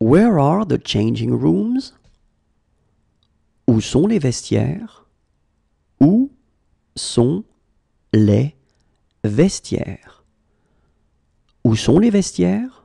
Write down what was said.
Where are the changing rooms? Où sont les vestiaires? Où sont les vestiaires? Où sont les vestiaires?